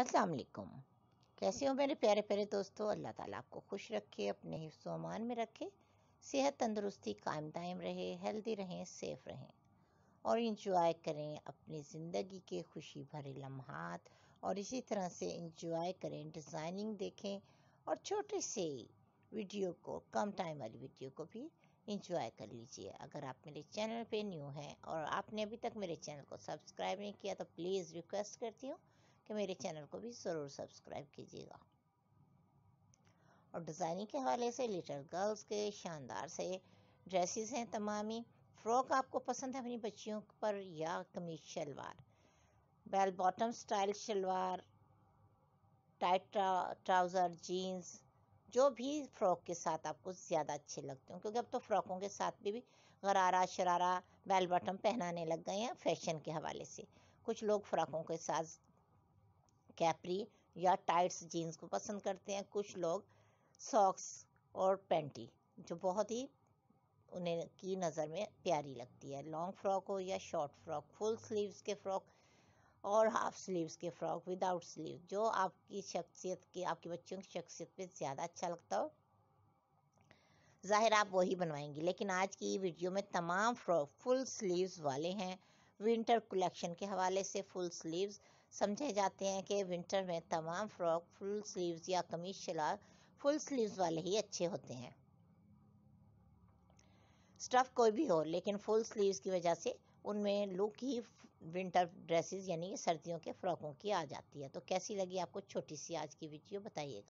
असलकुम कैसे हो मेरे प्यारे प्यारे दोस्तों अल्लाह ताला आपको खुश रखे अपने ही सामान में रखे सेहत तंदुरुस्ती कायम दायम रहे हेल्दी रहें सेफ रहें और इंजॉय करें अपनी ज़िंदगी के खुशी भरे लम्हात और इसी तरह से इंजॉय करें डिज़ाइनिंग देखें और छोटे से वीडियो को कम टाइम वाली वीडियो को भी इंजॉय कर लीजिए अगर आप मेरे चैनल पे न्यू हैं और आपने अभी तक मेरे चैनल को सब्सक्राइब नहीं किया तो प्लीज़ रिक्वेस्ट करती हूँ कि मेरे चैनल को भी ज़रूर सब्सक्राइब कीजिएगा और डिज़ाइनिंग के हवाले से लिटल गर्ल्स के शानदार से ड्रेसेस हैं तमामी फ्रॉक आपको पसंद है अपनी बच्चियों पर या कमीज shalwar bell bottom style shalwar tight trouser jeans जो भी फ्रॉक के साथ आपको ज़्यादा अच्छे लगते हैं क्योंकि अब तो फ्रॉकों के साथ भी, भी गरारा शरारा बेल बॉटम पहनाने लग गए हैं फैशन के हवाले से कुछ लोग फ्रॉकों के साथ कैपरी या टाइट्स जीन्स को पसंद करते हैं कुछ लोग सॉक्स और पेंटी जो बहुत ही उन्हें की नज़र में प्यारी लगती है लॉन्ग फ्रॉक हो या शॉर्ट फ्रॉक फुल स्लीव्स के फ्रॉक और हाफ स्लीव्स के फ्रॉक विदाउट स्लीव जो आपकी शख्सियत के आपके बच्चों की शख्सियत पे ज़्यादा अच्छा लगता हो ज़ाहिर आप वही बनवाएंगी लेकिन आज की वीडियो में तमाम फ्रॉक फुल स्लीव्स वाले हैं विंटर कलेक्शन के हवाले से फुल स्लीव्स समझे जाते हैं कि विंटर में तमाम फ्रॉक फुल स्लीव्स या कमीज शलार फुल स्लीव्स वाले ही अच्छे होते हैं स्टफ़ कोई भी हो लेकिन फुल स्लीव्स की वजह से उनमें लुक ही विंटर ड्रेसेस यानी सर्दियों के फ्रॉकों की आ जाती है तो कैसी लगी आपको छोटी सी आज की वीडियो बताइएगा